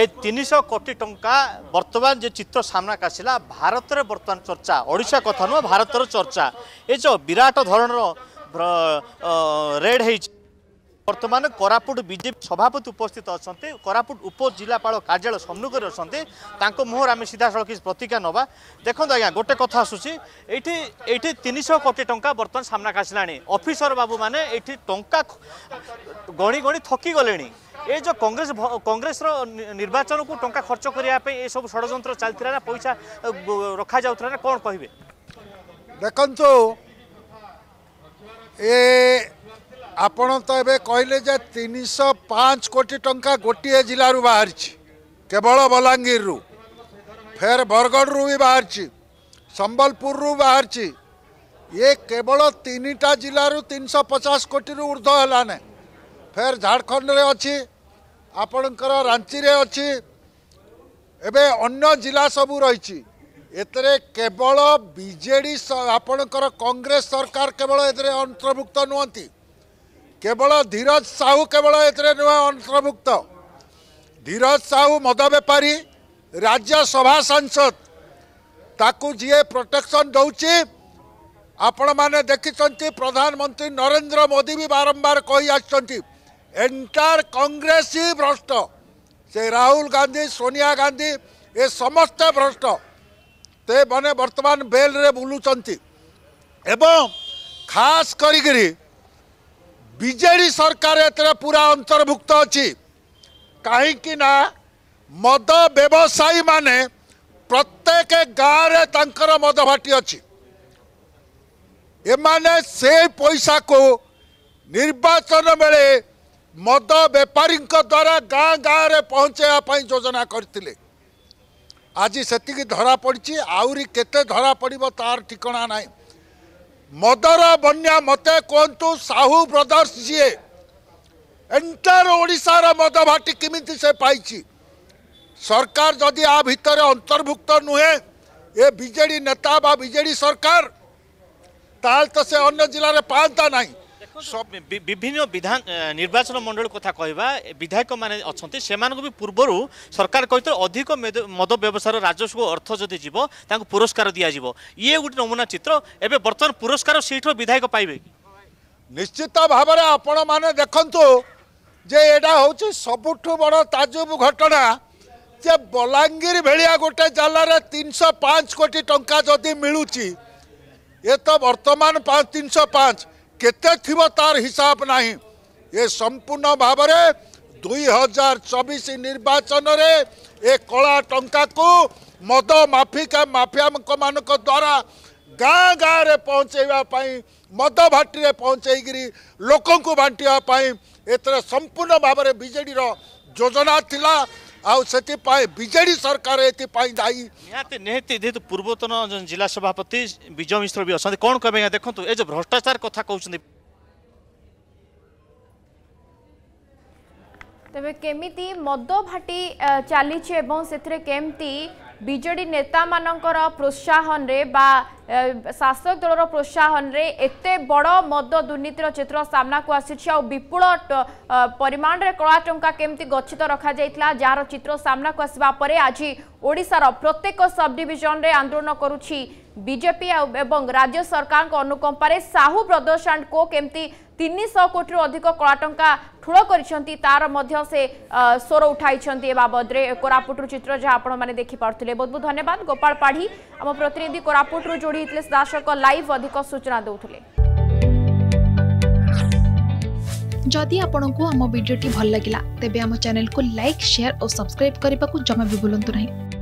এ তিনশো কোটি টঙ্কা বর্তমান যে চিত্র সামনা আসিলা ভারতের বর্তমান চর্চা ওড়শা কথা নয় ভারতের চর্চা এই যে বিরাট ধরনের রেড হয়েছে বর্তমানে কোরাপুট বিজেপি সভাপতি উপস্থিত অনেক কোরাপুট উপজেলাপাল কার্যালয় সম্মুখে অনেক তাঁর মুহর আমি সিধাসলখ প্রতীক্ষা নবা দেখুন আজ্ঞা গোটে কথা আসুচি এইটি এইটি তিনশো কোটি টঙ্কা বর্তমান সামনা আসলা অফিসর বাবু মানে এইটি টঙ্কা গণি গণি থকি গলে এই যে কংগ্রেস কংগ্রেসর কু টাকা খরচ করা এসব ষড়যন্ত্র চালিয়ে না পয়সা রখা যাওয়া না কম কহবে দেখন্তু এ আপন তো এবে কহিলে যে তিনশো পাঁচ কোটি টঙ্কা গোটিয়ে জেলার বাহারিছি কেবল বলাঙ্গীর ফের বরগড় বি বাহারিছি সম্বলপুর বাহারিছি ইয়ে কেবল তিনটা জেলার তিনশো পচাশ কোটি ঊর্ধ্ব হলানে ফের ঝাড়খণ্ডে অছি ଆପଣଙ୍କର ରାଞ୍ଚିରେ ଅଛି ଏବେ ଅନ୍ୟ ଜିଲ୍ଲା ସବୁ ରହିଛି ଏଥିରେ କେବଳ ବିଜେଡ଼ି ଆପଣଙ୍କର କଂଗ୍ରେସ ସରକାର କେବଳ ଏଥିରେ ଅନ୍ତର୍ଭୁକ୍ତ ନୁହନ୍ତି କେବଳ ଧୀରଜ ସାହୁ କେବଳ ଏଥିରେ ନୁହେଁ ଅନ୍ତର୍ଭୁକ୍ତ ଧୀରଜ ସାହୁ ମଦ ବେପାରୀ ରାଜ୍ୟସଭା ସାଂସଦ ତାକୁ ଯିଏ ପ୍ରୋଟେକ୍ସନ୍ ଦେଉଛି ଆପଣମାନେ ଦେଖିଛନ୍ତି ପ୍ରଧାନମନ୍ତ୍ରୀ ନରେନ୍ଦ୍ର ମୋଦି ବି ବାରମ୍ବାର କହି ଆସିଛନ୍ତି एंटायर कांग्रेस ही भ्रष्ट से राहुल गांधी सोनिया गांधी ये समस्ते भ्रष्ट ते मैंने बर्तमान बेल रे बुलुंट एवं खास करी ବିଜେଡ଼ି ସରକାର ଏଥିରେ ପୁରା ଅନ୍ତର୍ଭୁକ୍ତ ଅଛି କାହିଁକି ନା ମଦ ବ୍ୟବସାୟୀମାନେ ପ୍ରତ୍ୟେକ ଗାଁରେ ତାଙ୍କର ମଦ ଭାଟି ଅଛି ଏମାନେ ସେ ପଇସାକୁ ନିର୍ବାଚନ ବେଳେ ମଦ ବେପାରୀଙ୍କ ଦ୍ୱାରା ଗାଁ ଗାଁରେ ପହଞ୍ଚାଇବା ପାଇଁ ଯୋଜନା କରିଥିଲେ ଆଜି ସେତିକି ଧରା ପଡ଼ିଛି ଆହୁରି କେତେ ଧରା ପଡ଼ିବ ତାର ଠିକଣା ନାହିଁ ମଦର ବନ୍ୟା ମୋତେ କୁହନ୍ତୁ ସାହୁ ବ୍ରଦର୍ସ ଯିଏ ଏଣ୍ଟାର ଓଡ଼ିଶାର ମଦ ଭାଟି କେମିତି ସେ ପାଇଛି ସରକାର ଯଦି ଆ ଭିତରେ ଅନ୍ତର୍ଭୁକ୍ତ ନୁହେଁ ଏ ବିଜେଡ଼ି ନେତା ବା ବିଜେଡ଼ି ସରକାର ତାହେଲେ ତ ସେ ଅନ୍ୟ ଜିଲ୍ଲାରେ ପାଆନ୍ତା ନାହିଁ সব বিভিন্ন বিধান নির্বাচন মণ্ডলী কথা কহা বিধায়ক মানে অনেক সে পূর্বর সরকার কিন্তু অধিক মদ ব্যবসার রাজস্ব অর্থ যদি যাব তা পুরস্কার দিয়াযিব ইয়ে গোটে নমুনা চিত্র এবে বর্তমান পুরস্কার সেইঠু বিধায়ক পাইবে নিশ্চিত ভাবে আপন মানে দেখন্তু যে এটা হচ্ছে সবুঠু বড় তাজুব ঘটনা যে বলাঙ্গীর ভেড়িয়া গোটে জালারে তিনশো পাঁচ কোটি টঙ্কা যদি মিলুছি এ তো বর্তমান তিনশো পাঁচ केते थी तार हिसाब ना ये संपूर्ण भाव दुई हजार चबीश निर्वाचन ये कला टा को मद माफिका माफिया मान द्वारा गाँ गाँव पहुँचवाई मद भाटी पहुँचे लोक को बांटापी एपूर्ण भाव में बीजेर योजना थी आजेडी सरकार दायी पूर्वतन जिला सभापति विजय मिश्र भी अच्छा कौन कह देखो भ्रष्टाचार क्या कहते तेरे केमी मद भाटी चली বিজেডি নেতা নেতামানঙ্কর প্রোৎসাহনরে বা শাসক দলর প্রোৎসাহনরে এতে বড় মদ দুর্নীতির চিত্র সামনাকু আসিছে আর বিপুল পরিমাণের কলা টঙ্কা কেমতি গচ্ছিত রখা রখাযাই যার চিত্র সামনাকু আসবা পরে আজ ওড়শার প্রত্যেক সব সবডিভিজনরে আন্দোলন করুছি বিজেপি এবং রাজ্য সরকারଙ୍କ ଅନୁକମ୍ପାରେ সাহু ବ୍ରଦର୍ସ ଆଣ୍ଡ କୋ କେମିତି तीन शह कोटी अधिक कला टा ठूल कर स्वर उठाई बाबद्रे कोरापुटर चित्र जहाँ देखी देखिपे बहुत बहुत धन्यवाद गोपाल पाढ़ी आम प्रतिनिधि कोरापुटर जोड़ी होते सीधासख लाइव अधिक सूचना दूसरे जदि आपण आम भिड्टे भल लगा तेब चेल को लाइक सेयार और सब्सक्राइब करने को जमा भी भूलु